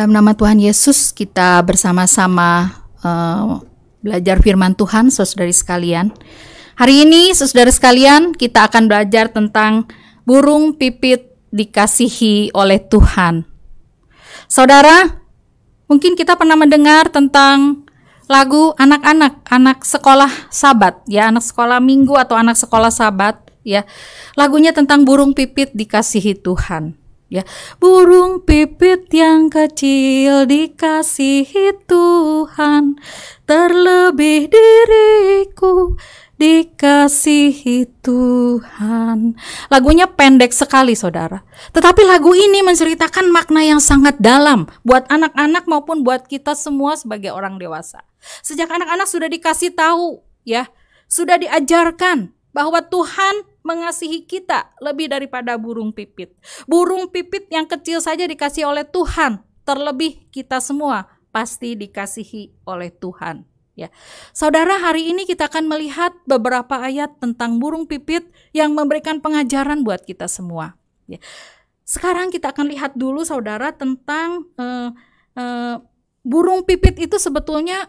Dalam nama Tuhan Yesus, kita bersama-sama uh, belajar firman Tuhan, saudari sekalian. Hari ini, saudari sekalian, kita akan belajar tentang burung pipit dikasihi oleh Tuhan. Saudara, mungkin kita pernah mendengar tentang lagu anak-anak, anak sekolah sabat, ya, anak sekolah minggu atau anak sekolah sabat, ya. Lagunya tentang burung pipit dikasihi Tuhan ya burung pipit yang kecil dikasihi Tuhan terlebih diriku dikasihi Tuhan. Lagunya pendek sekali, saudara. Tetapi lagu ini menceritakan makna yang sangat dalam buat anak-anak maupun buat kita semua sebagai orang dewasa. Sejak anak-anak sudah dikasih tahu, ya, sudah diajarkan bahwa Tuhan mengasihi kita lebih daripada burung pipit. Burung pipit yang kecil saja dikasih oleh Tuhan, terlebih kita semua pasti dikasihi oleh Tuhan. Ya. Saudara, hari ini kita akan melihat beberapa ayat tentang burung pipit yang memberikan pengajaran buat kita semua. Ya. Sekarang kita akan lihat dulu saudara tentang uh, uh, burung pipit itu sebetulnya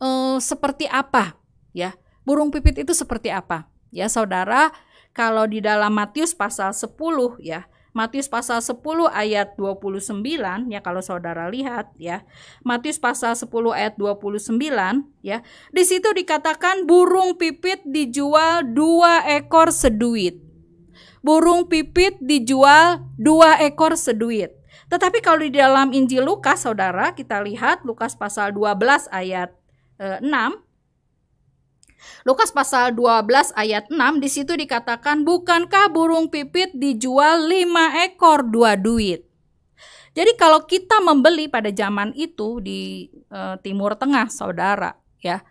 uh, seperti apa, ya. Burung pipit itu seperti apa? Ya, saudara, kalau di dalam Matius pasal 10 ya, Matius pasal 10 ayat 29 ya kalau saudara lihat ya. Matius pasal 10 ayat 29 ya. Di situ dikatakan burung pipit dijual dua ekor seduit. Burung pipit dijual dua ekor seduit. Tetapi kalau di dalam Injil Lukas saudara kita lihat Lukas pasal 12 ayat 6 eh, Lukas pasal 12 ayat 6 di situ dikatakan bukankah burung pipit dijual 5 ekor dua duit. Jadi kalau kita membeli pada zaman itu di e, Timur Tengah, saudara, ya.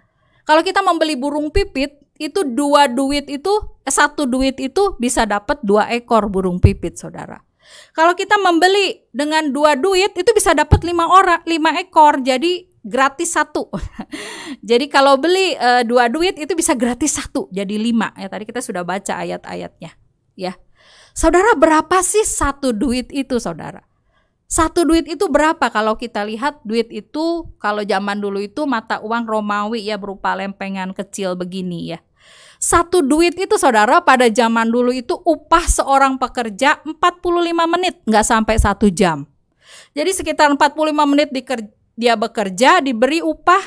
Kalau kita membeli burung pipit itu dua duit itu eh, satu duit itu bisa dapat dua ekor burung pipit, saudara. Kalau kita membeli dengan dua duit itu bisa dapat lima orang lima ekor. Jadi gratis satu. Jadi kalau beli e, dua duit itu bisa gratis satu, jadi lima. Ya tadi kita sudah baca ayat-ayatnya, ya. Saudara berapa sih satu duit itu, saudara? Satu duit itu berapa? Kalau kita lihat duit itu kalau zaman dulu itu mata uang Romawi ya berupa lempengan kecil begini ya. Satu duit itu saudara pada zaman dulu itu upah seorang pekerja 45 menit, nggak sampai satu jam. Jadi sekitar 45 menit dikerja dia bekerja diberi upah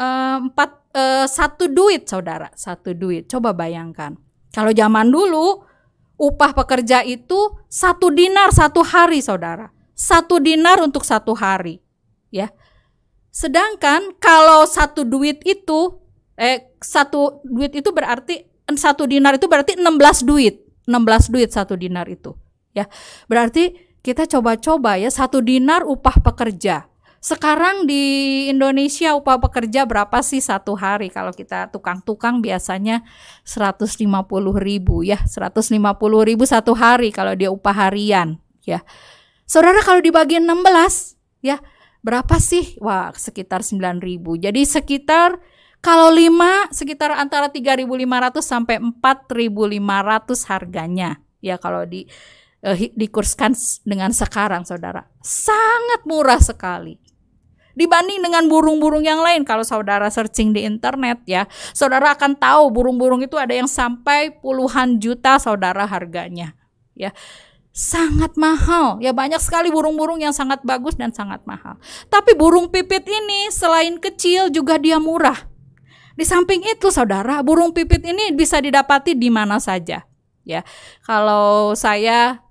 eh, empat eh, satu duit saudara satu duit coba bayangkan kalau zaman dulu upah pekerja itu satu dinar satu hari saudara satu dinar untuk satu hari ya sedangkan kalau satu duit itu eh satu duit itu berarti satu dinar itu berarti 16 duit 16 duit satu dinar itu ya berarti kita coba-coba ya satu dinar upah pekerja. Sekarang di Indonesia upah pekerja berapa sih satu hari? Kalau kita tukang-tukang biasanya 150 ribu ya, 150 ribu satu hari kalau dia upah harian ya. Saudara kalau dibagi 16 ya, berapa sih? Wah, sekitar 9 ribu. Jadi sekitar kalau 5 sekitar antara 3.500 sampai 4.500 harganya ya kalau di uh, dikurskan dengan sekarang saudara sangat murah sekali dibanding dengan burung-burung yang lain kalau saudara searching di internet ya saudara akan tahu burung-burung itu ada yang sampai puluhan juta saudara harganya ya sangat mahal ya banyak sekali burung-burung yang sangat bagus dan sangat mahal tapi burung pipit ini selain kecil juga dia murah di samping itu saudara burung pipit ini bisa didapati di mana saja ya kalau saya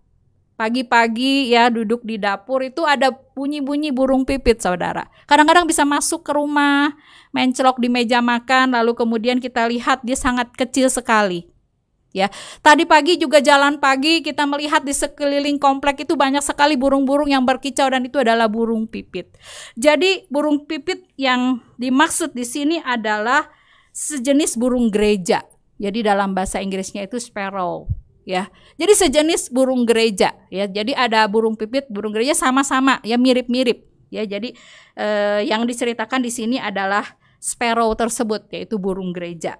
pagi-pagi ya duduk di dapur itu ada bunyi-bunyi burung pipit saudara. Kadang-kadang bisa masuk ke rumah, mencelok di meja makan, lalu kemudian kita lihat dia sangat kecil sekali. Ya, tadi pagi juga jalan pagi kita melihat di sekeliling komplek itu banyak sekali burung-burung yang berkicau dan itu adalah burung pipit. Jadi burung pipit yang dimaksud di sini adalah sejenis burung gereja. Jadi dalam bahasa Inggrisnya itu sparrow ya. Jadi sejenis burung gereja ya. Jadi ada burung pipit, burung gereja sama-sama ya mirip-mirip ya. Jadi eh, yang diceritakan di sini adalah sparrow tersebut yaitu burung gereja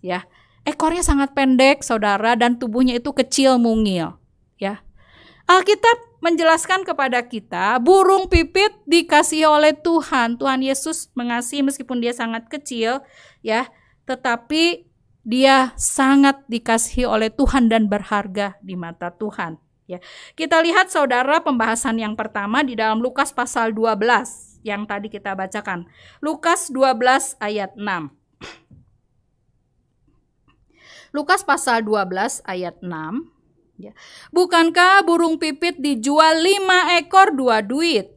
ya. Ekornya sangat pendek, Saudara, dan tubuhnya itu kecil mungil, ya. Alkitab menjelaskan kepada kita, burung pipit dikasihi oleh Tuhan. Tuhan Yesus mengasihi meskipun dia sangat kecil, ya. Tetapi dia sangat dikasihi oleh Tuhan dan berharga di mata Tuhan. Ya. Kita lihat saudara pembahasan yang pertama di dalam Lukas pasal 12 yang tadi kita bacakan. Lukas 12 ayat 6. Lukas pasal 12 ayat 6. Ya. Bukankah burung pipit dijual lima ekor dua duit?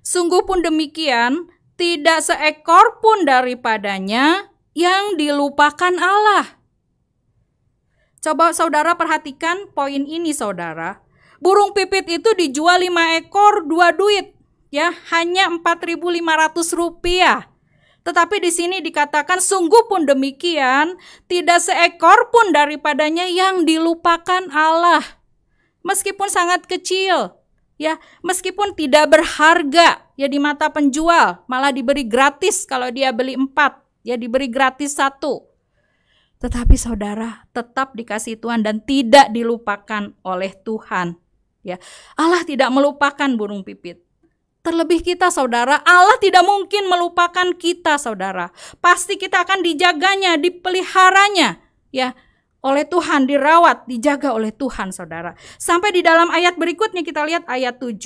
Sungguh pun demikian, tidak seekor pun daripadanya yang dilupakan Allah. Coba saudara perhatikan poin ini saudara. Burung pipit itu dijual 5 ekor 2 duit ya, hanya 4.500 rupiah. Tetapi di sini dikatakan sungguh pun demikian, tidak seekor pun daripadanya yang dilupakan Allah. Meskipun sangat kecil, ya, meskipun tidak berharga ya di mata penjual, malah diberi gratis kalau dia beli empat dia diberi gratis satu. Tetapi saudara tetap dikasih Tuhan dan tidak dilupakan oleh Tuhan. Ya, Allah tidak melupakan burung pipit. Terlebih kita saudara, Allah tidak mungkin melupakan kita saudara. Pasti kita akan dijaganya, dipeliharanya ya oleh Tuhan, dirawat, dijaga oleh Tuhan saudara. Sampai di dalam ayat berikutnya kita lihat ayat 7.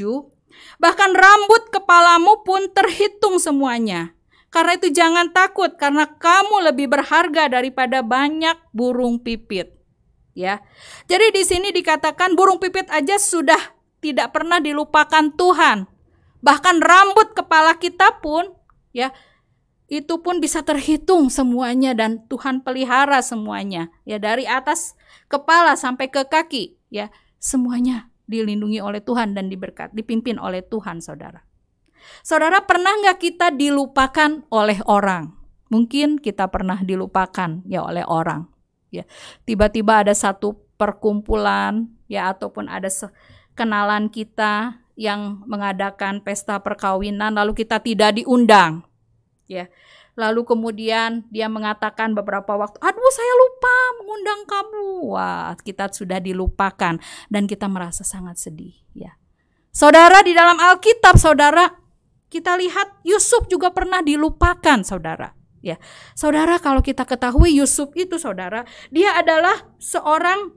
Bahkan rambut kepalamu pun terhitung semuanya. Karena itu jangan takut karena kamu lebih berharga daripada banyak burung pipit. Ya. Jadi di sini dikatakan burung pipit aja sudah tidak pernah dilupakan Tuhan. Bahkan rambut kepala kita pun ya itu pun bisa terhitung semuanya dan Tuhan pelihara semuanya ya dari atas kepala sampai ke kaki ya semuanya dilindungi oleh Tuhan dan diberkat dipimpin oleh Tuhan saudara Saudara pernah nggak kita dilupakan oleh orang? Mungkin kita pernah dilupakan ya oleh orang. Ya, tiba-tiba ada satu perkumpulan ya ataupun ada kenalan kita yang mengadakan pesta perkawinan lalu kita tidak diundang. Ya. Lalu kemudian dia mengatakan beberapa waktu, aduh saya lupa mengundang kamu. Wah, kita sudah dilupakan dan kita merasa sangat sedih. Ya, saudara di dalam Alkitab, saudara kita lihat Yusuf juga pernah dilupakan, saudara. Ya, saudara, kalau kita ketahui Yusuf itu, saudara, dia adalah seorang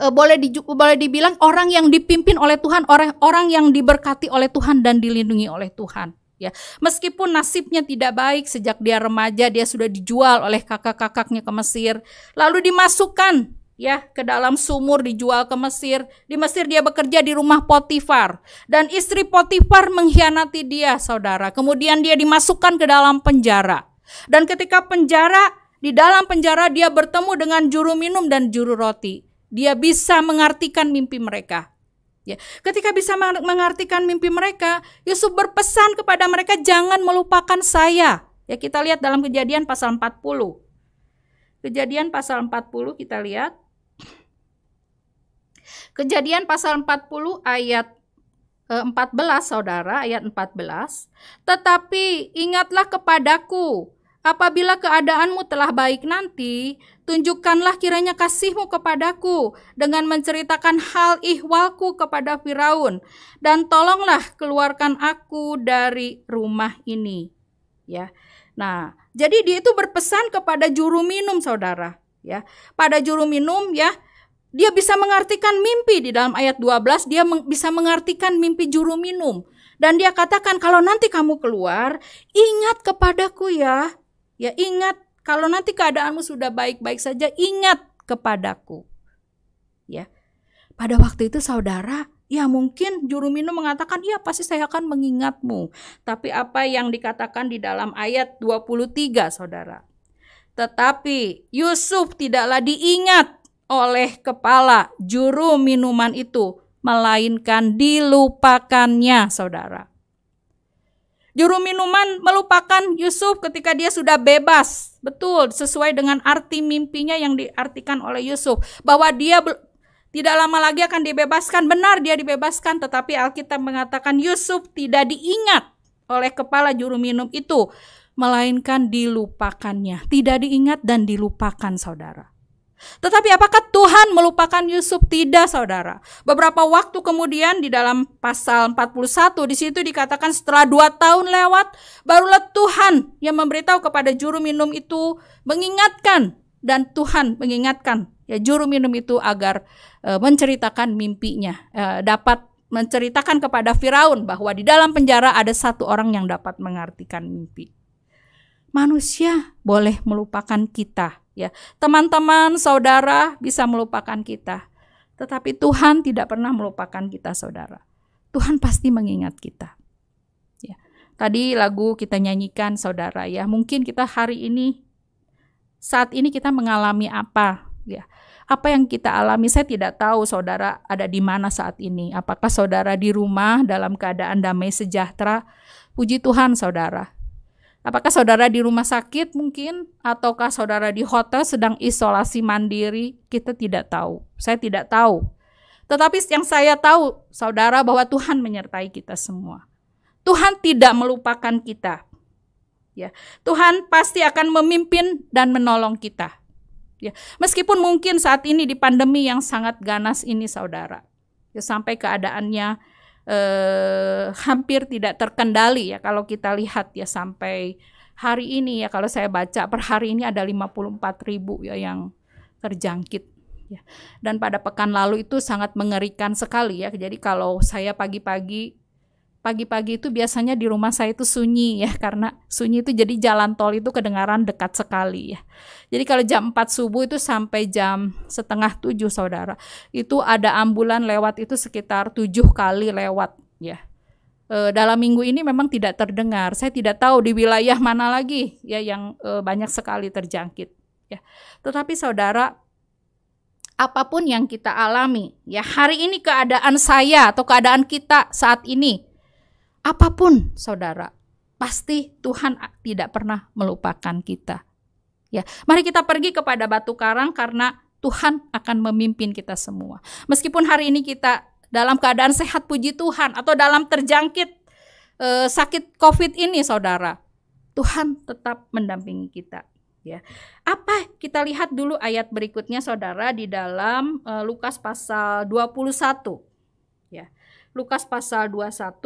eh, boleh di, boleh dibilang orang yang dipimpin oleh Tuhan, orang orang yang diberkati oleh Tuhan dan dilindungi oleh Tuhan. Ya, meskipun nasibnya tidak baik sejak dia remaja, dia sudah dijual oleh kakak-kakaknya ke Mesir, lalu dimasukkan ya ke dalam sumur dijual ke Mesir. Di Mesir dia bekerja di rumah Potifar dan istri Potifar mengkhianati dia, Saudara. Kemudian dia dimasukkan ke dalam penjara. Dan ketika penjara, di dalam penjara dia bertemu dengan juru minum dan juru roti. Dia bisa mengartikan mimpi mereka. Ya, ketika bisa mengartikan mimpi mereka, Yusuf berpesan kepada mereka jangan melupakan saya. Ya, kita lihat dalam Kejadian pasal 40. Kejadian pasal 40 kita lihat Kejadian pasal 40 ayat 14 eh, Saudara, ayat 14. Tetapi ingatlah kepadaku apabila keadaanmu telah baik nanti, tunjukkanlah kiranya kasihmu kepadaku dengan menceritakan hal ihwalku kepada Firaun dan tolonglah keluarkan aku dari rumah ini. Ya. Nah, jadi dia itu berpesan kepada juru minum Saudara, ya. Pada juru minum ya, dia bisa mengartikan mimpi di dalam ayat 12, dia meng bisa mengartikan mimpi juru minum. Dan dia katakan kalau nanti kamu keluar, ingat kepadaku ya. Ya ingat kalau nanti keadaanmu sudah baik-baik saja, ingat kepadaku. Ya. Pada waktu itu saudara, Ya mungkin juru minum mengatakan, ya pasti saya akan mengingatmu. Tapi apa yang dikatakan di dalam ayat 23 saudara. Tetapi Yusuf tidaklah diingat oleh kepala juru minuman itu, melainkan dilupakannya, saudara. Juru minuman melupakan Yusuf ketika dia sudah bebas. Betul, sesuai dengan arti mimpinya yang diartikan oleh Yusuf. Bahwa dia tidak lama lagi akan dibebaskan. Benar dia dibebaskan, tetapi Alkitab mengatakan Yusuf tidak diingat oleh kepala juru minum itu. Melainkan dilupakannya. Tidak diingat dan dilupakan saudara. Tetapi apakah Tuhan melupakan Yusuf? Tidak, Saudara. Beberapa waktu kemudian di dalam pasal 41 di situ dikatakan setelah dua tahun lewat barulah Tuhan yang memberitahu kepada juru minum itu mengingatkan dan Tuhan mengingatkan ya juru minum itu agar e, menceritakan mimpinya e, dapat menceritakan kepada Firaun bahwa di dalam penjara ada satu orang yang dapat mengartikan mimpi manusia boleh melupakan kita ya. Teman-teman, saudara bisa melupakan kita. Tetapi Tuhan tidak pernah melupakan kita saudara. Tuhan pasti mengingat kita. Ya. Tadi lagu kita nyanyikan saudara ya. Mungkin kita hari ini saat ini kita mengalami apa ya. Apa yang kita alami saya tidak tahu saudara ada di mana saat ini. Apakah saudara di rumah dalam keadaan damai sejahtera? Puji Tuhan saudara. Apakah saudara di rumah sakit mungkin ataukah saudara di hotel sedang isolasi mandiri? Kita tidak tahu. Saya tidak tahu. Tetapi yang saya tahu, saudara, bahwa Tuhan menyertai kita semua. Tuhan tidak melupakan kita. Ya, Tuhan pasti akan memimpin dan menolong kita. Ya, meskipun mungkin saat ini di pandemi yang sangat ganas ini, saudara, ya sampai keadaannya eh, hampir tidak terkendali ya kalau kita lihat ya sampai hari ini ya kalau saya baca per hari ini ada 54 ribu ya yang terjangkit ya. Dan pada pekan lalu itu sangat mengerikan sekali ya. Jadi kalau saya pagi-pagi pagi-pagi itu biasanya di rumah saya itu sunyi ya karena sunyi itu jadi jalan tol itu kedengaran dekat sekali ya. Jadi kalau jam 4 subuh itu sampai jam setengah 7 saudara itu ada ambulan lewat itu sekitar 7 kali lewat ya. E, dalam minggu ini memang tidak terdengar. Saya tidak tahu di wilayah mana lagi ya yang e, banyak sekali terjangkit ya. Tetapi saudara apapun yang kita alami ya hari ini keadaan saya atau keadaan kita saat ini apapun saudara, pasti Tuhan tidak pernah melupakan kita. Ya, mari kita pergi kepada batu karang karena Tuhan akan memimpin kita semua. Meskipun hari ini kita dalam keadaan sehat puji Tuhan atau dalam terjangkit e, sakit Covid ini saudara, Tuhan tetap mendampingi kita ya. Apa kita lihat dulu ayat berikutnya Saudara di dalam e, Lukas pasal 21 ya. Lukas pasal 21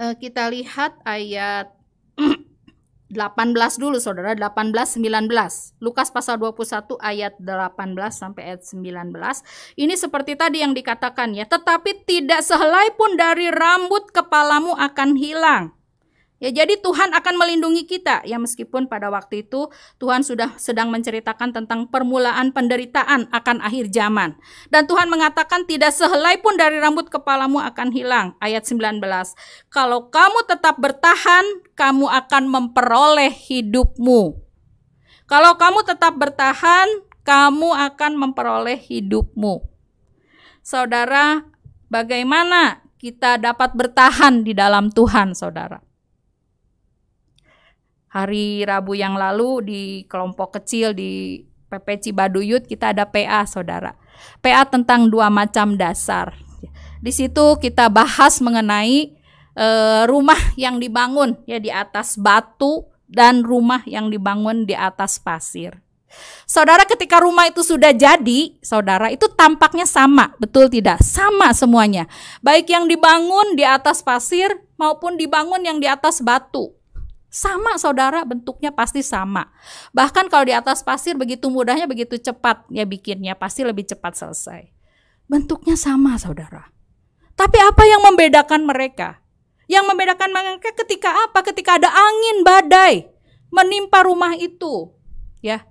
Eh, kita lihat ayat 18 dulu Saudara, 18 19. Lukas pasal 21 ayat 18 sampai ayat 19. Ini seperti tadi yang dikatakan ya, tetapi tidak sehelai pun dari rambut kepalamu akan hilang. Ya, jadi Tuhan akan melindungi kita. Ya, meskipun pada waktu itu Tuhan sudah sedang menceritakan tentang permulaan penderitaan akan akhir zaman. Dan Tuhan mengatakan tidak sehelai pun dari rambut kepalamu akan hilang. Ayat 19. Kalau kamu tetap bertahan, kamu akan memperoleh hidupmu. Kalau kamu tetap bertahan, kamu akan memperoleh hidupmu. Saudara, bagaimana kita dapat bertahan di dalam Tuhan, saudara? hari Rabu yang lalu di kelompok kecil di PP Cibaduyut kita ada PA saudara. PA tentang dua macam dasar. Di situ kita bahas mengenai e, rumah yang dibangun ya di atas batu dan rumah yang dibangun di atas pasir. Saudara ketika rumah itu sudah jadi, saudara itu tampaknya sama, betul tidak? Sama semuanya. Baik yang dibangun di atas pasir maupun dibangun yang di atas batu. Sama saudara bentuknya pasti sama. Bahkan kalau di atas pasir begitu mudahnya begitu cepat ya bikinnya pasti lebih cepat selesai. Bentuknya sama saudara. Tapi apa yang membedakan mereka? Yang membedakan mereka ketika apa? Ketika ada angin badai menimpa rumah itu, ya.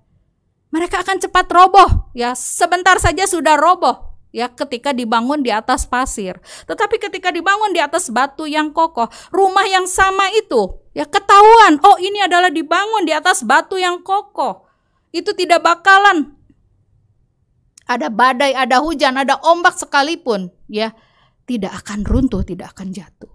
Mereka akan cepat roboh, ya. Sebentar saja sudah roboh ya ketika dibangun di atas pasir. Tetapi ketika dibangun di atas batu yang kokoh, rumah yang sama itu ya ketahuan, oh ini adalah dibangun di atas batu yang kokoh. Itu tidak bakalan ada badai, ada hujan, ada ombak sekalipun, ya tidak akan runtuh, tidak akan jatuh.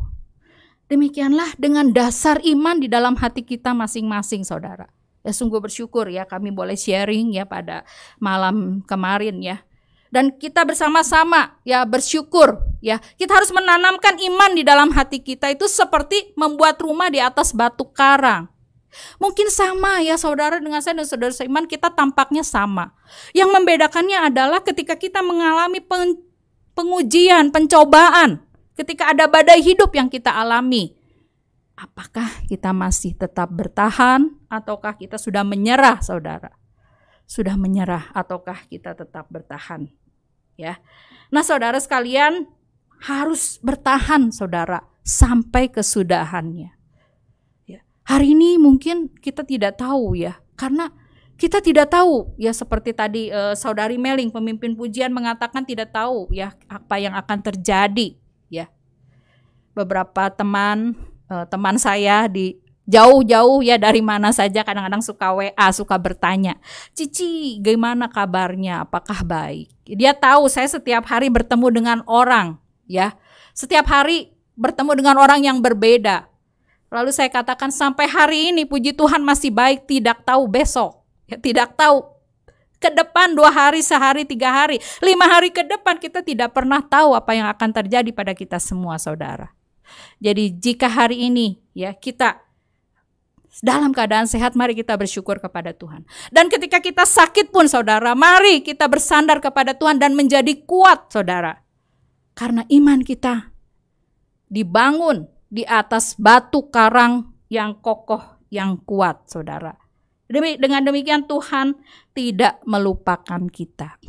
Demikianlah dengan dasar iman di dalam hati kita masing-masing, saudara. Ya sungguh bersyukur ya kami boleh sharing ya pada malam kemarin ya dan kita bersama-sama ya bersyukur ya. Kita harus menanamkan iman di dalam hati kita itu seperti membuat rumah di atas batu karang. Mungkin sama ya saudara dengan saya dan saudara seiman kita tampaknya sama. Yang membedakannya adalah ketika kita mengalami pen, pengujian, pencobaan, ketika ada badai hidup yang kita alami. Apakah kita masih tetap bertahan ataukah kita sudah menyerah saudara? Sudah menyerah ataukah kita tetap bertahan? ya. Nah, saudara sekalian harus bertahan saudara sampai kesudahannya. Ya. Hari ini mungkin kita tidak tahu ya, karena kita tidak tahu ya seperti tadi eh, saudari Meling pemimpin pujian mengatakan tidak tahu ya apa yang akan terjadi ya. Beberapa teman eh, teman saya di jauh-jauh ya dari mana saja kadang-kadang suka WA, suka bertanya. Cici, gimana kabarnya? Apakah baik? Dia tahu saya setiap hari bertemu dengan orang, ya. Setiap hari bertemu dengan orang yang berbeda. Lalu saya katakan sampai hari ini puji Tuhan masih baik, tidak tahu besok. Ya, tidak tahu ke depan dua hari, sehari, tiga hari, lima hari ke depan kita tidak pernah tahu apa yang akan terjadi pada kita semua saudara. Jadi jika hari ini ya kita dalam keadaan sehat, mari kita bersyukur kepada Tuhan. Dan ketika kita sakit pun, saudara, mari kita bersandar kepada Tuhan dan menjadi kuat, saudara, karena iman kita dibangun di atas batu karang yang kokoh, yang kuat, saudara. Demi, dengan demikian, Tuhan tidak melupakan kita,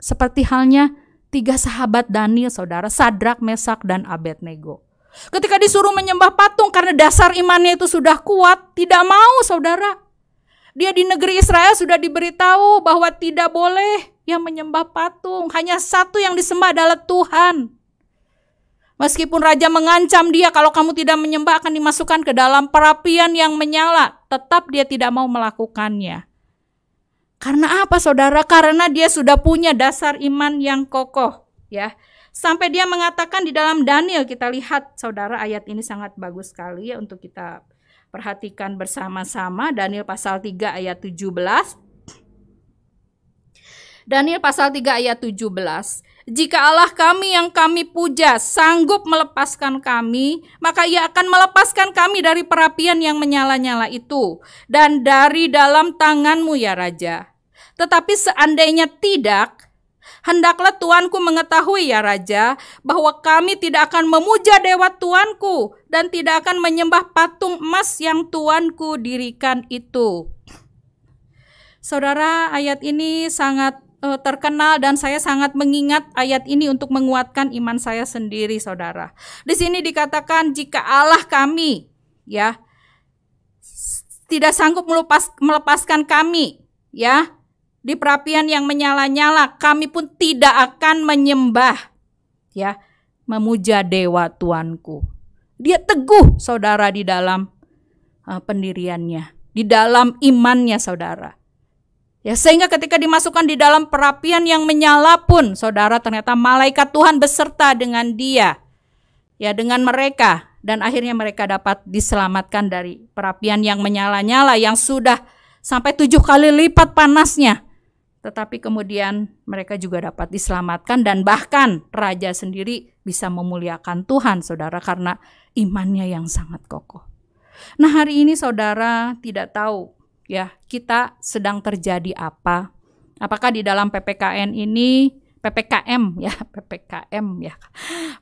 seperti halnya tiga sahabat Daniel, saudara, Sadrak, Mesak, dan Abednego. Ketika disuruh menyembah patung karena dasar imannya itu sudah kuat, tidak mau saudara. Dia di negeri Israel sudah diberitahu bahwa tidak boleh yang menyembah patung. Hanya satu yang disembah adalah Tuhan. Meskipun raja mengancam dia kalau kamu tidak menyembah akan dimasukkan ke dalam perapian yang menyala, tetap dia tidak mau melakukannya. Karena apa saudara? Karena dia sudah punya dasar iman yang kokoh, ya sampai dia mengatakan di dalam Daniel kita lihat saudara ayat ini sangat bagus sekali ya untuk kita perhatikan bersama-sama Daniel pasal 3 ayat 17 Daniel pasal 3 ayat 17 Jika Allah kami yang kami puja sanggup melepaskan kami maka ia akan melepaskan kami dari perapian yang menyala-nyala itu dan dari dalam tanganmu ya raja Tetapi seandainya tidak Hendaklah tuanku mengetahui ya raja bahwa kami tidak akan memuja dewa tuanku dan tidak akan menyembah patung emas yang tuanku dirikan itu. Saudara, ayat ini sangat uh, terkenal dan saya sangat mengingat ayat ini untuk menguatkan iman saya sendiri, saudara. Di sini dikatakan jika Allah kami, ya, tidak sanggup melepas, melepaskan kami, ya, di perapian yang menyala-nyala, kami pun tidak akan menyembah, ya, memuja dewa Tuanku. Dia teguh, saudara, di dalam uh, pendiriannya, di dalam imannya, saudara. Ya, sehingga ketika dimasukkan di dalam perapian yang menyala pun, saudara, ternyata malaikat Tuhan beserta dengan dia, ya, dengan mereka, dan akhirnya mereka dapat diselamatkan dari perapian yang menyala-nyala yang sudah sampai tujuh kali lipat panasnya tetapi kemudian mereka juga dapat diselamatkan dan bahkan raja sendiri bisa memuliakan Tuhan saudara karena imannya yang sangat kokoh. Nah, hari ini saudara tidak tahu ya, kita sedang terjadi apa? Apakah di dalam PPKN ini PPKM ya, PPKM ya.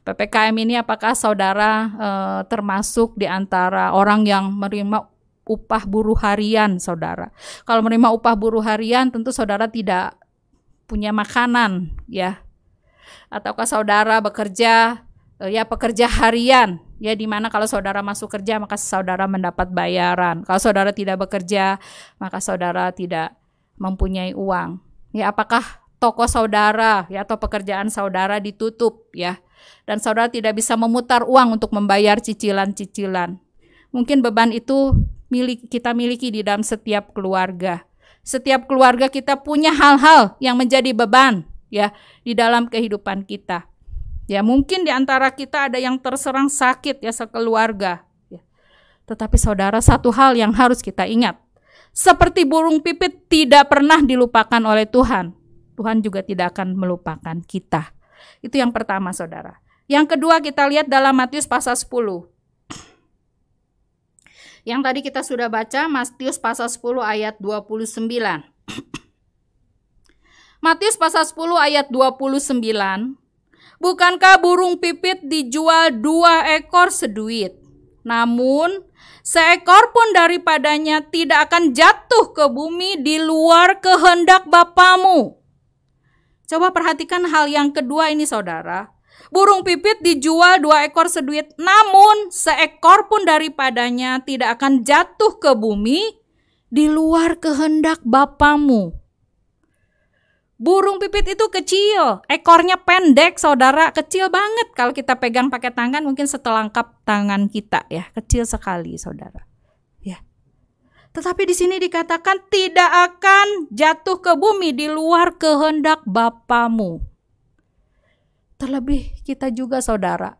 PPKM ini apakah saudara eh, termasuk di antara orang yang menerima upah buruh harian, saudara. Kalau menerima upah buruh harian, tentu saudara tidak punya makanan, ya. Ataukah saudara bekerja, eh, ya pekerja harian, ya di mana kalau saudara masuk kerja maka saudara mendapat bayaran. Kalau saudara tidak bekerja, maka saudara tidak mempunyai uang. Ya apakah toko saudara ya atau pekerjaan saudara ditutup ya dan saudara tidak bisa memutar uang untuk membayar cicilan-cicilan. Mungkin beban itu milik kita miliki di dalam setiap keluarga. Setiap keluarga kita punya hal-hal yang menjadi beban ya di dalam kehidupan kita. Ya, mungkin di antara kita ada yang terserang sakit ya sekeluarga. Ya. Tetapi saudara, satu hal yang harus kita ingat. Seperti burung pipit tidak pernah dilupakan oleh Tuhan. Tuhan juga tidak akan melupakan kita. Itu yang pertama saudara. Yang kedua kita lihat dalam Matius pasal 10. Yang tadi kita sudah baca Matius pasal 10 ayat 29. Matius pasal 10 ayat 29. Bukankah burung pipit dijual dua ekor seduit? Namun seekor pun daripadanya tidak akan jatuh ke bumi di luar kehendak Bapamu. Coba perhatikan hal yang kedua ini saudara. Burung pipit dijual dua ekor seduit, namun seekor pun daripadanya tidak akan jatuh ke bumi di luar kehendak bapamu. Burung pipit itu kecil, ekornya pendek, saudara kecil banget. Kalau kita pegang pakai tangan, mungkin setelangkap tangan kita ya, kecil sekali, saudara. Ya, tetapi di sini dikatakan tidak akan jatuh ke bumi di luar kehendak bapamu. Terlebih kita juga saudara.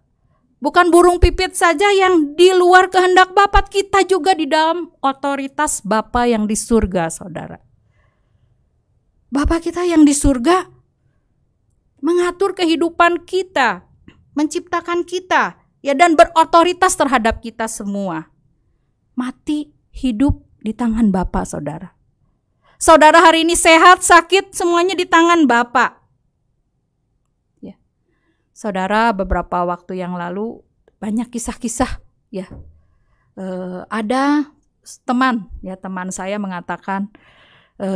Bukan burung pipit saja yang di luar kehendak bapak kita juga di dalam otoritas Bapa yang di surga, saudara. Bapa kita yang di surga mengatur kehidupan kita, menciptakan kita, ya dan berotoritas terhadap kita semua. Mati hidup di tangan Bapa, saudara. Saudara hari ini sehat, sakit, semuanya di tangan Bapak saudara beberapa waktu yang lalu banyak kisah-kisah ya e, ada teman ya teman saya mengatakan e,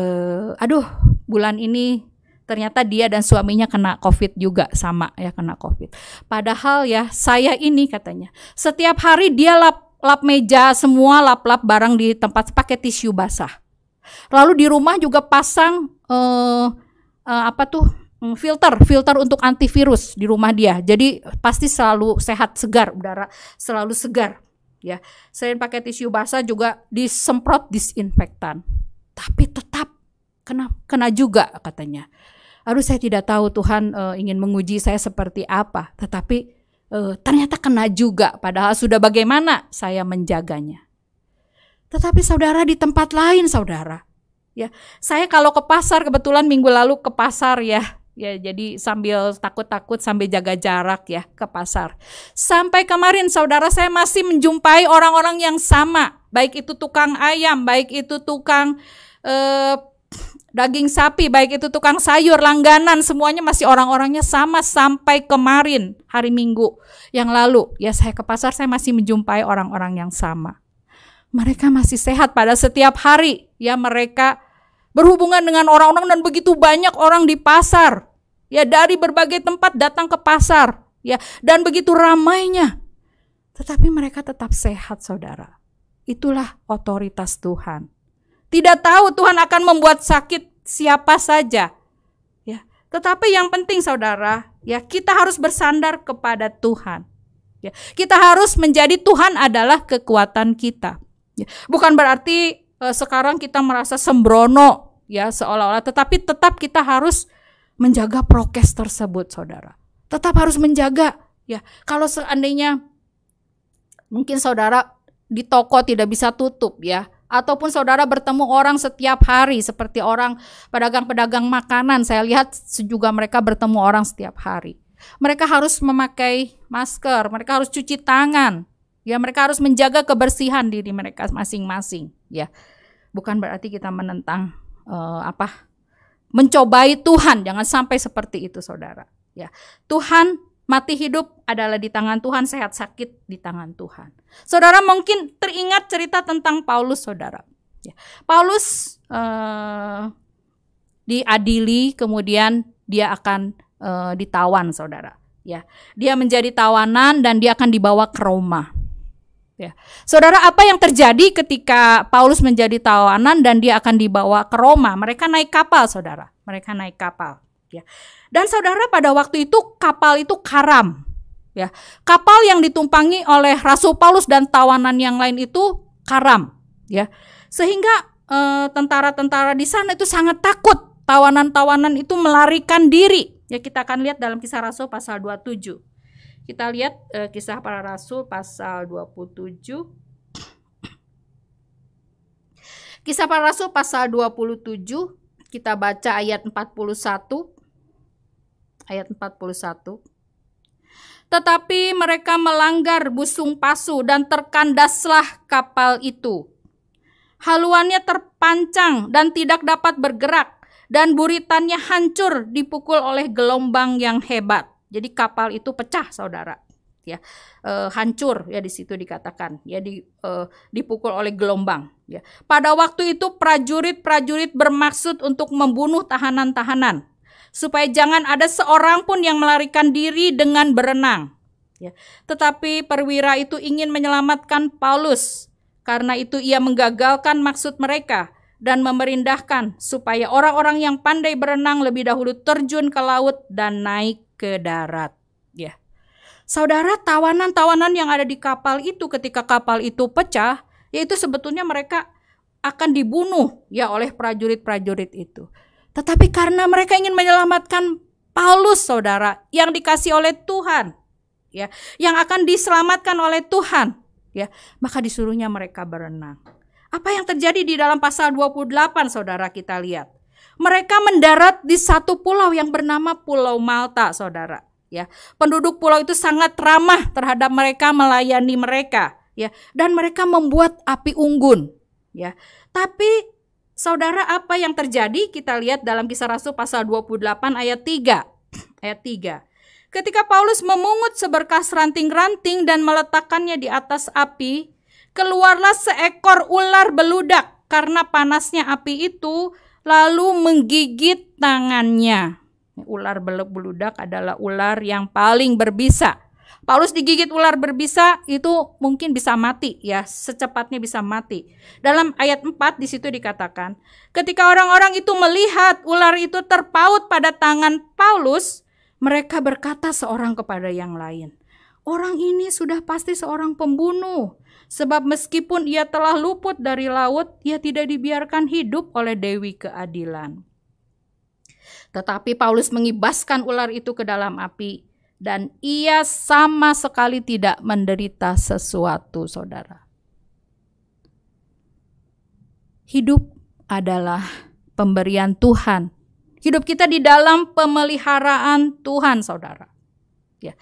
aduh bulan ini ternyata dia dan suaminya kena covid juga sama ya kena covid padahal ya saya ini katanya setiap hari dia lap lap meja semua lap lap barang di tempat pakai tisu basah lalu di rumah juga pasang eh, eh, apa tuh Hmm, filter filter untuk antivirus di rumah dia jadi pasti selalu sehat segar udara selalu segar ya selain pakai tisu basah juga disemprot disinfektan tapi tetap kena kena juga katanya aduh saya tidak tahu Tuhan e, ingin menguji saya seperti apa tetapi e, ternyata kena juga padahal sudah bagaimana saya menjaganya tetapi saudara di tempat lain saudara ya saya kalau ke pasar kebetulan minggu lalu ke pasar ya ya jadi sambil takut-takut sambil jaga jarak ya ke pasar. Sampai kemarin saudara saya masih menjumpai orang-orang yang sama, baik itu tukang ayam, baik itu tukang eh, daging sapi, baik itu tukang sayur, langganan, semuanya masih orang-orangnya sama sampai kemarin hari Minggu yang lalu. Ya saya ke pasar saya masih menjumpai orang-orang yang sama. Mereka masih sehat pada setiap hari, ya mereka berhubungan dengan orang-orang dan begitu banyak orang di pasar. Ya, dari berbagai tempat datang ke pasar, ya. Dan begitu ramainya. Tetapi mereka tetap sehat, Saudara. Itulah otoritas Tuhan. Tidak tahu Tuhan akan membuat sakit siapa saja. Ya, tetapi yang penting Saudara, ya kita harus bersandar kepada Tuhan. Ya, kita harus menjadi Tuhan adalah kekuatan kita. Ya, bukan berarti eh, sekarang kita merasa sembrono ya seolah-olah tetapi tetap kita harus menjaga prokes tersebut saudara tetap harus menjaga ya kalau seandainya mungkin saudara di toko tidak bisa tutup ya ataupun saudara bertemu orang setiap hari seperti orang pedagang-pedagang makanan saya lihat juga mereka bertemu orang setiap hari mereka harus memakai masker mereka harus cuci tangan ya mereka harus menjaga kebersihan diri mereka masing-masing ya bukan berarti kita menentang uh, apa mencobai Tuhan. Jangan sampai seperti itu, saudara. Ya, Tuhan mati hidup adalah di tangan Tuhan, sehat sakit di tangan Tuhan. Saudara mungkin teringat cerita tentang Paulus, saudara. Ya. Paulus uh, diadili, kemudian dia akan uh, ditawan, saudara. Ya, dia menjadi tawanan dan dia akan dibawa ke Roma. Ya. Saudara, apa yang terjadi ketika Paulus menjadi tawanan dan dia akan dibawa ke Roma? Mereka naik kapal, Saudara. Mereka naik kapal, ya. Dan Saudara, pada waktu itu kapal itu karam, ya. Kapal yang ditumpangi oleh Rasul Paulus dan tawanan yang lain itu karam, ya. Sehingga eh, tentara-tentara di sana itu sangat takut. Tawanan-tawanan itu melarikan diri. Ya, kita akan lihat dalam kisah Rasul pasal 27. Kita lihat e, kisah para rasul pasal 27. Kisah para rasul pasal 27 kita baca ayat 41 ayat 41 tetapi mereka melanggar busung pasu dan terkandaslah kapal itu. Haluannya terpancang dan tidak dapat bergerak, dan buritannya hancur dipukul oleh gelombang yang hebat. Jadi kapal itu pecah, saudara ya e, hancur ya di situ dikatakan ya di, e, dipukul oleh gelombang ya pada waktu itu prajurit-prajurit bermaksud untuk membunuh tahanan-tahanan supaya jangan ada seorang pun yang melarikan diri dengan berenang ya tetapi perwira itu ingin menyelamatkan Paulus karena itu ia menggagalkan maksud mereka dan memerindahkan supaya orang-orang yang pandai berenang lebih dahulu terjun ke laut dan naik ke darat ya. Saudara, tawanan-tawanan yang ada di kapal itu ketika kapal itu pecah, yaitu sebetulnya mereka akan dibunuh ya oleh prajurit-prajurit itu. Tetapi karena mereka ingin menyelamatkan Paulus, Saudara, yang dikasih oleh Tuhan, ya, yang akan diselamatkan oleh Tuhan, ya, maka disuruhnya mereka berenang. Apa yang terjadi di dalam pasal 28, Saudara, kita lihat mereka mendarat di satu pulau yang bernama Pulau Malta, saudara. Ya, penduduk pulau itu sangat ramah terhadap mereka, melayani mereka, ya, dan mereka membuat api unggun, ya. Tapi saudara apa yang terjadi? Kita lihat dalam Kisah Rasul pasal 28 ayat 3. Ayat 3. Ketika Paulus memungut seberkas ranting-ranting dan meletakkannya di atas api, keluarlah seekor ular beludak karena panasnya api itu lalu menggigit tangannya. Ular beluk beludak adalah ular yang paling berbisa. Paulus digigit ular berbisa itu mungkin bisa mati ya, secepatnya bisa mati. Dalam ayat 4 di situ dikatakan, ketika orang-orang itu melihat ular itu terpaut pada tangan Paulus, mereka berkata seorang kepada yang lain, orang ini sudah pasti seorang pembunuh Sebab meskipun ia telah luput dari laut, ia tidak dibiarkan hidup oleh Dewi Keadilan. Tetapi Paulus mengibaskan ular itu ke dalam api, dan ia sama sekali tidak menderita sesuatu, saudara. Hidup adalah pemberian Tuhan. Hidup kita di dalam pemeliharaan Tuhan, saudara. Ya.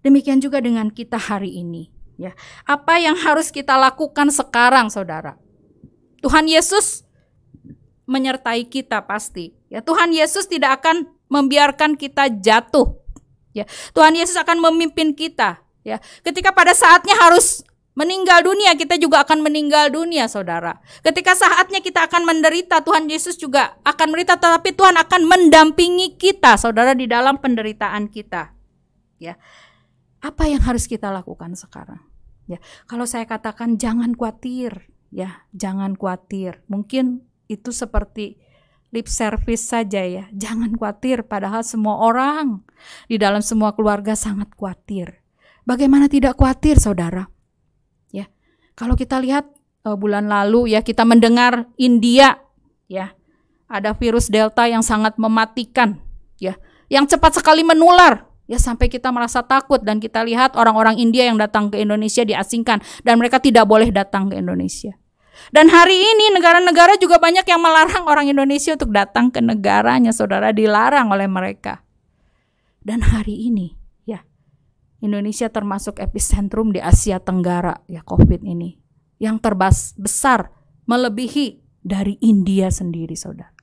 Demikian juga dengan kita hari ini. Ya, apa yang harus kita lakukan sekarang, saudara? Tuhan Yesus menyertai kita pasti. Ya, Tuhan Yesus tidak akan membiarkan kita jatuh. Ya, Tuhan Yesus akan memimpin kita. Ya, ketika pada saatnya harus meninggal dunia, kita juga akan meninggal dunia, saudara. Ketika saatnya kita akan menderita, Tuhan Yesus juga akan menderita, tetapi Tuhan akan mendampingi kita, saudara, di dalam penderitaan kita. Ya, apa yang harus kita lakukan sekarang? Ya, kalau saya katakan jangan khawatir, ya, jangan khawatir. Mungkin itu seperti lip service saja ya. Jangan khawatir padahal semua orang di dalam semua keluarga sangat khawatir. Bagaimana tidak khawatir, Saudara? Ya. Kalau kita lihat uh, bulan lalu ya kita mendengar India ya. Ada virus delta yang sangat mematikan ya, yang cepat sekali menular Ya sampai kita merasa takut dan kita lihat orang-orang India yang datang ke Indonesia diasingkan dan mereka tidak boleh datang ke Indonesia. Dan hari ini negara-negara juga banyak yang melarang orang Indonesia untuk datang ke negaranya, Saudara dilarang oleh mereka. Dan hari ini ya Indonesia termasuk epicentrum di Asia Tenggara ya Covid ini yang terbesar melebihi dari India sendiri, Saudara.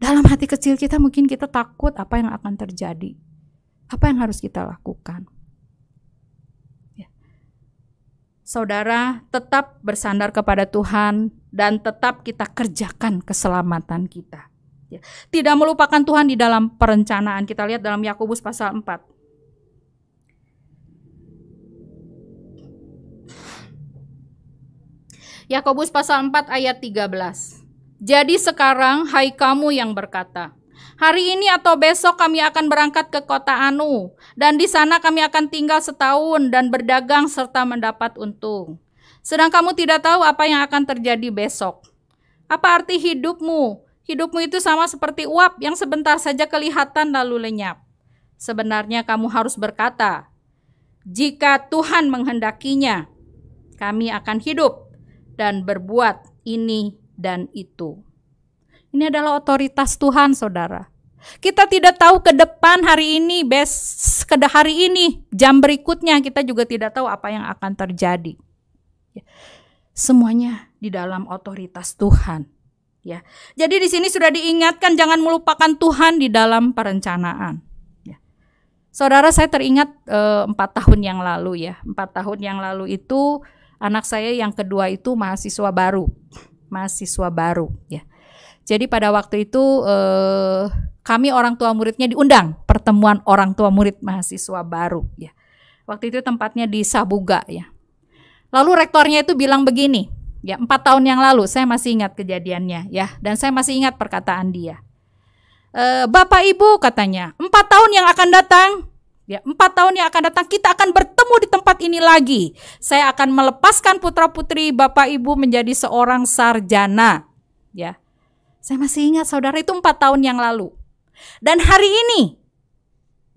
Dalam hati kecil kita mungkin kita takut apa yang akan terjadi. Apa yang harus kita lakukan? Ya. Saudara, tetap bersandar kepada Tuhan dan tetap kita kerjakan keselamatan kita. Ya. Tidak melupakan Tuhan di dalam perencanaan. Kita lihat dalam Yakobus pasal 4. Yakobus pasal 4 ayat 13. Jadi sekarang hai kamu yang berkata, Hari ini atau besok kami akan berangkat ke kota Anu, dan di sana kami akan tinggal setahun dan berdagang serta mendapat untung. Sedang kamu tidak tahu apa yang akan terjadi besok. Apa arti hidupmu? Hidupmu itu sama seperti uap yang sebentar saja kelihatan lalu lenyap. Sebenarnya kamu harus berkata, "Jika Tuhan menghendakinya, kami akan hidup dan berbuat ini dan itu. Ini adalah otoritas Tuhan, saudara. Kita tidak tahu ke depan hari ini, bes ke hari ini, jam berikutnya kita juga tidak tahu apa yang akan terjadi. Ya. Semuanya di dalam otoritas Tuhan. Ya, jadi di sini sudah diingatkan jangan melupakan Tuhan di dalam perencanaan. Ya. Saudara saya teringat eh, empat tahun yang lalu ya, empat tahun yang lalu itu anak saya yang kedua itu mahasiswa baru mahasiswa baru ya. Jadi pada waktu itu eh, kami orang tua muridnya diundang pertemuan orang tua murid mahasiswa baru ya. Waktu itu tempatnya di Sabuga ya. Lalu rektornya itu bilang begini, ya empat tahun yang lalu saya masih ingat kejadiannya ya dan saya masih ingat perkataan dia. E, Bapak Ibu katanya empat tahun yang akan datang Ya, empat tahun yang akan datang kita akan bertemu di tempat ini lagi. Saya akan melepaskan putra putri bapak ibu menjadi seorang sarjana. Ya, saya masih ingat saudara itu empat tahun yang lalu. Dan hari ini,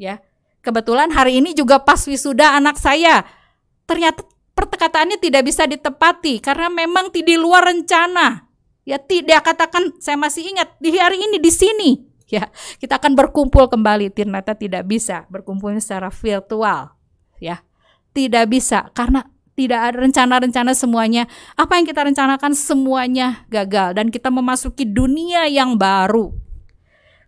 ya kebetulan hari ini juga pas wisuda anak saya. Ternyata perkataannya tidak bisa ditepati karena memang di luar rencana. Ya tidak katakan saya masih ingat di hari ini di sini ya kita akan berkumpul kembali ternyata tidak bisa berkumpul secara virtual ya tidak bisa karena tidak ada rencana-rencana semuanya apa yang kita rencanakan semuanya gagal dan kita memasuki dunia yang baru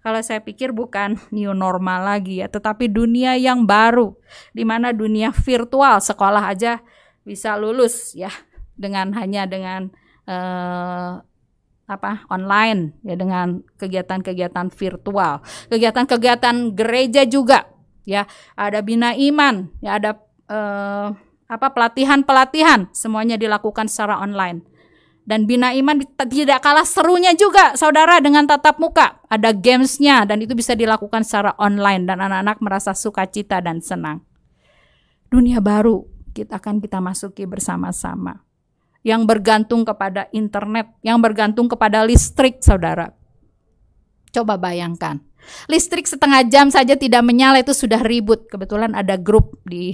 kalau saya pikir bukan new normal lagi ya tetapi dunia yang baru di mana dunia virtual sekolah aja bisa lulus ya dengan hanya dengan eh, apa online ya dengan kegiatan-kegiatan virtual, kegiatan-kegiatan gereja juga ya ada bina iman ya ada eh, apa pelatihan-pelatihan semuanya dilakukan secara online dan bina iman tidak kalah serunya juga saudara dengan tatap muka ada gamesnya dan itu bisa dilakukan secara online dan anak-anak merasa sukacita dan senang dunia baru kita akan kita masuki bersama-sama yang bergantung kepada internet, yang bergantung kepada listrik, saudara. Coba bayangkan, listrik setengah jam saja tidak menyala itu sudah ribut. Kebetulan ada grup di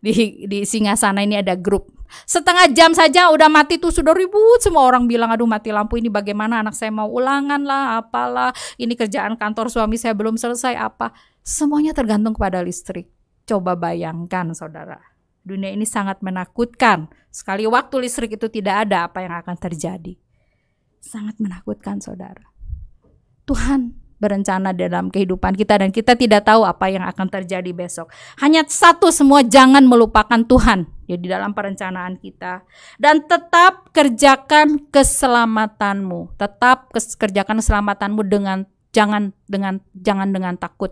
di di Singasana ini ada grup. Setengah jam saja udah mati tuh sudah ribut semua orang bilang aduh mati lampu ini bagaimana anak saya mau ulangan lah apalah ini kerjaan kantor suami saya belum selesai apa semuanya tergantung kepada listrik coba bayangkan saudara Dunia ini sangat menakutkan. Sekali waktu listrik itu tidak ada, apa yang akan terjadi? Sangat menakutkan, saudara. Tuhan berencana dalam kehidupan kita dan kita tidak tahu apa yang akan terjadi besok. Hanya satu semua jangan melupakan Tuhan. Ya, di dalam perencanaan kita dan tetap kerjakan keselamatanmu. Tetap kerjakan keselamatanmu dengan jangan dengan jangan dengan takut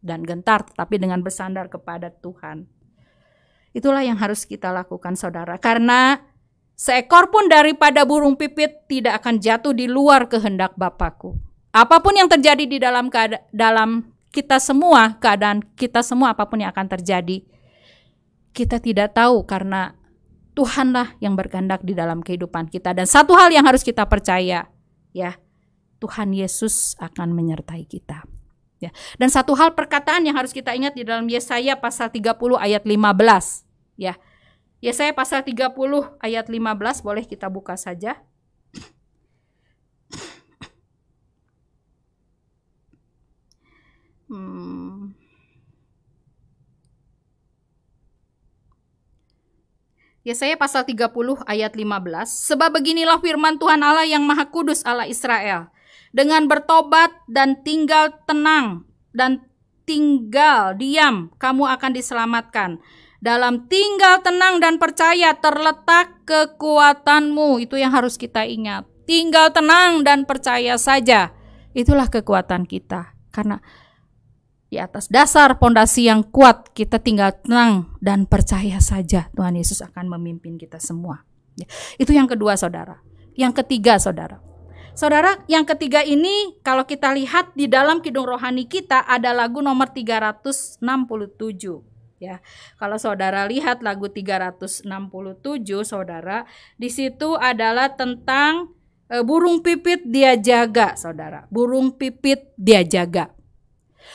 dan gentar tetapi dengan bersandar kepada Tuhan. Itulah yang harus kita lakukan saudara. Karena seekor pun daripada burung pipit tidak akan jatuh di luar kehendak Bapakku. Apapun yang terjadi di dalam dalam kita semua, keadaan kita semua apapun yang akan terjadi, kita tidak tahu karena Tuhanlah yang berkehendak di dalam kehidupan kita dan satu hal yang harus kita percaya ya Tuhan Yesus akan menyertai kita. Ya. Dan satu hal perkataan yang harus kita ingat di dalam Yesaya pasal 30 ayat 15, ya. Yesaya pasal 30 ayat 15 boleh kita buka saja. Hmm. Yesaya pasal 30 ayat 15. Sebab beginilah firman Tuhan Allah yang Maha Kudus Allah Israel dengan bertobat dan tinggal tenang dan tinggal diam, kamu akan diselamatkan. Dalam tinggal tenang dan percaya terletak kekuatanmu. Itu yang harus kita ingat. Tinggal tenang dan percaya saja. Itulah kekuatan kita. Karena di atas dasar pondasi yang kuat, kita tinggal tenang dan percaya saja Tuhan Yesus akan memimpin kita semua. Ya. Itu yang kedua, saudara. Yang ketiga, saudara Saudara, yang ketiga ini kalau kita lihat di dalam kidung rohani kita ada lagu nomor 367 ya. Kalau saudara lihat lagu 367 saudara, di situ adalah tentang e, burung pipit dia jaga saudara. Burung pipit dia jaga.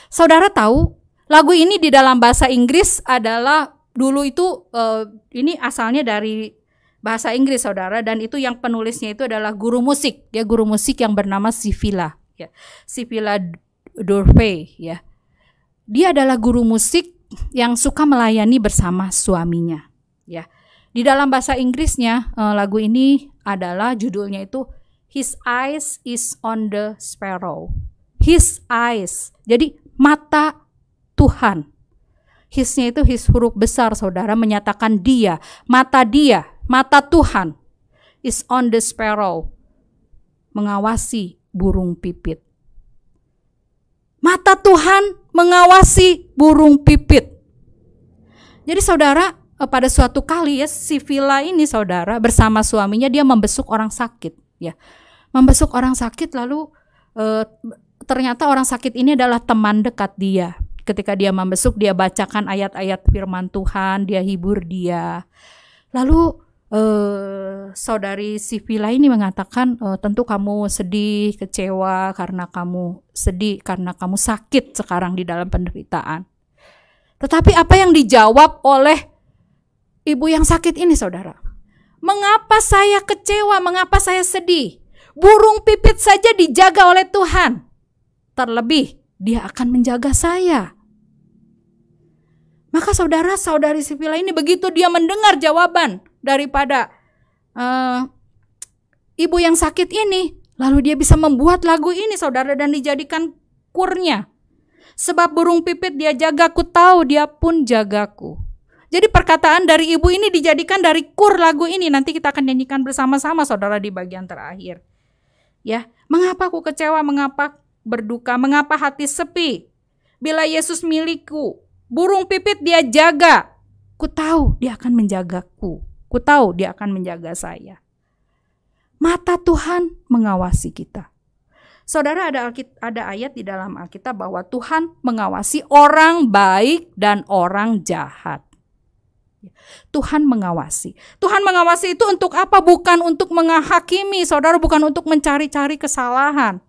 Saudara tahu lagu ini di dalam bahasa Inggris adalah dulu itu e, ini asalnya dari bahasa Inggris saudara dan itu yang penulisnya itu adalah guru musik ya guru musik yang bernama Sivila ya Sivila Durfe ya dia adalah guru musik yang suka melayani bersama suaminya ya di dalam bahasa Inggrisnya eh, lagu ini adalah judulnya itu His eyes is on the sparrow His eyes jadi mata Tuhan Hisnya itu his huruf besar saudara menyatakan dia mata dia Mata Tuhan is on the sparrow, mengawasi burung pipit. Mata Tuhan mengawasi burung pipit. Jadi saudara, eh, pada suatu kali ya si Vila ini saudara bersama suaminya dia membesuk orang sakit ya. Membesuk orang sakit lalu e, ternyata orang sakit ini adalah teman dekat dia. Ketika dia membesuk dia bacakan ayat-ayat firman Tuhan, dia hibur dia. Lalu eh, saudari Sivila ini mengatakan e, tentu kamu sedih, kecewa karena kamu sedih karena kamu sakit sekarang di dalam penderitaan. Tetapi apa yang dijawab oleh ibu yang sakit ini saudara? Mengapa saya kecewa? Mengapa saya sedih? Burung pipit saja dijaga oleh Tuhan. Terlebih dia akan menjaga saya. Maka saudara-saudari Sivila ini begitu dia mendengar jawaban, daripada uh, ibu yang sakit ini. Lalu dia bisa membuat lagu ini saudara dan dijadikan kurnya. Sebab burung pipit dia jagaku tahu dia pun jagaku. Jadi perkataan dari ibu ini dijadikan dari kur lagu ini. Nanti kita akan nyanyikan bersama-sama saudara di bagian terakhir. Ya, mengapa aku kecewa, mengapa berduka, mengapa hati sepi? Bila Yesus milikku, burung pipit dia jaga. Ku tahu dia akan menjagaku. Ku tahu dia akan menjaga saya. Mata Tuhan mengawasi kita. Saudara ada ada ayat di dalam Alkitab bahwa Tuhan mengawasi orang baik dan orang jahat. Tuhan mengawasi. Tuhan mengawasi itu untuk apa? Bukan untuk menghakimi, saudara, bukan untuk mencari-cari kesalahan.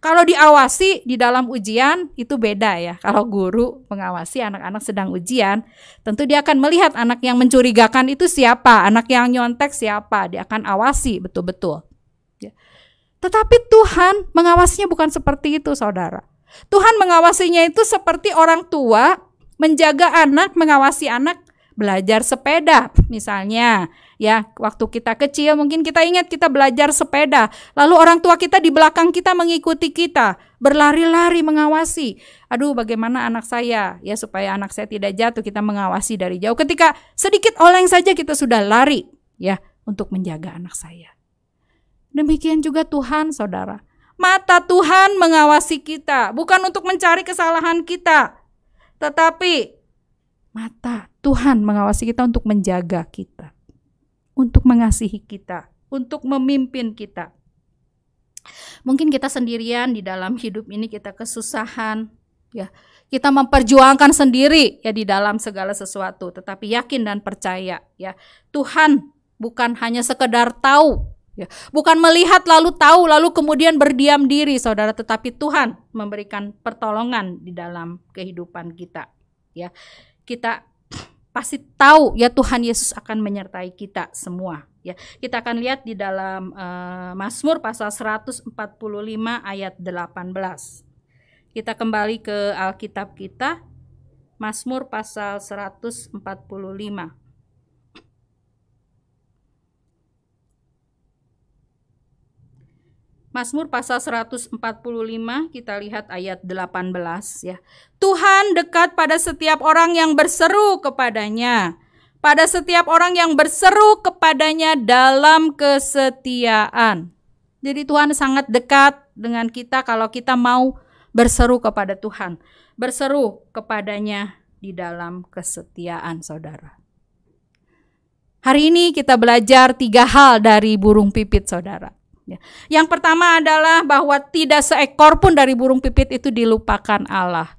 Kalau diawasi di dalam ujian itu beda ya. Kalau guru mengawasi anak-anak sedang ujian, tentu dia akan melihat anak yang mencurigakan itu siapa, anak yang nyontek siapa, dia akan awasi betul-betul. Ya. Tetapi Tuhan mengawasinya bukan seperti itu, saudara. Tuhan mengawasinya itu seperti orang tua menjaga anak, mengawasi anak belajar sepeda, misalnya Ya, waktu kita kecil mungkin kita ingat kita belajar sepeda, lalu orang tua kita di belakang kita mengikuti kita, berlari-lari mengawasi. Aduh, bagaimana anak saya? Ya, supaya anak saya tidak jatuh, kita mengawasi dari jauh. Ketika sedikit oleng saja kita sudah lari, ya, untuk menjaga anak saya. Demikian juga Tuhan, Saudara. Mata Tuhan mengawasi kita, bukan untuk mencari kesalahan kita, tetapi mata Tuhan mengawasi kita untuk menjaga kita untuk mengasihi kita, untuk memimpin kita. Mungkin kita sendirian di dalam hidup ini kita kesusahan, ya. Kita memperjuangkan sendiri ya di dalam segala sesuatu, tetapi yakin dan percaya ya. Tuhan bukan hanya sekedar tahu ya. Bukan melihat lalu tahu lalu kemudian berdiam diri Saudara, tetapi Tuhan memberikan pertolongan di dalam kehidupan kita ya. Kita pasti tahu ya Tuhan Yesus akan menyertai kita semua ya. Kita akan lihat di dalam uh, Mazmur pasal 145 ayat 18. Kita kembali ke Alkitab kita Mazmur pasal 145 Mazmur pasal 145 kita lihat ayat 18 ya. Tuhan dekat pada setiap orang yang berseru kepadanya. Pada setiap orang yang berseru kepadanya dalam kesetiaan. Jadi Tuhan sangat dekat dengan kita kalau kita mau berseru kepada Tuhan. Berseru kepadanya di dalam kesetiaan saudara. Hari ini kita belajar tiga hal dari burung pipit saudara. Ya. Yang pertama adalah bahwa tidak seekor pun dari burung pipit itu dilupakan Allah.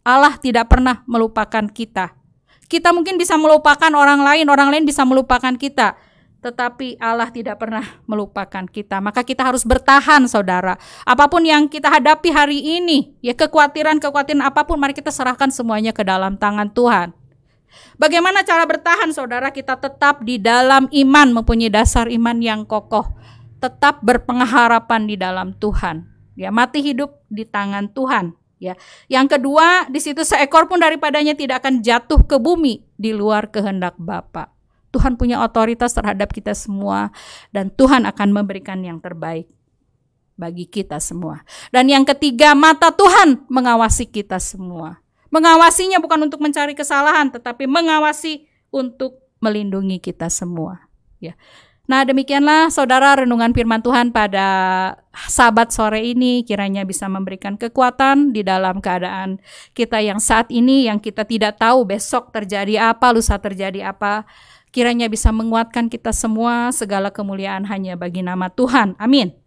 Allah tidak pernah melupakan kita. Kita mungkin bisa melupakan orang lain, orang lain bisa melupakan kita, tetapi Allah tidak pernah melupakan kita. Maka kita harus bertahan, saudara. Apapun yang kita hadapi hari ini, ya kekhawatiran-kekhawatiran apapun, mari kita serahkan semuanya ke dalam tangan Tuhan. Bagaimana cara bertahan, saudara? Kita tetap di dalam iman, mempunyai dasar iman yang kokoh tetap berpengharapan di dalam Tuhan. Ya, mati hidup di tangan Tuhan. Ya, yang kedua di situ seekor pun daripadanya tidak akan jatuh ke bumi di luar kehendak Bapa. Tuhan punya otoritas terhadap kita semua dan Tuhan akan memberikan yang terbaik bagi kita semua. Dan yang ketiga, mata Tuhan mengawasi kita semua. Mengawasinya bukan untuk mencari kesalahan, tetapi mengawasi untuk melindungi kita semua. Ya. Nah, demikianlah saudara renungan firman Tuhan pada sabat sore ini kiranya bisa memberikan kekuatan di dalam keadaan kita yang saat ini yang kita tidak tahu besok terjadi apa, lusa terjadi apa. Kiranya bisa menguatkan kita semua segala kemuliaan hanya bagi nama Tuhan. Amin.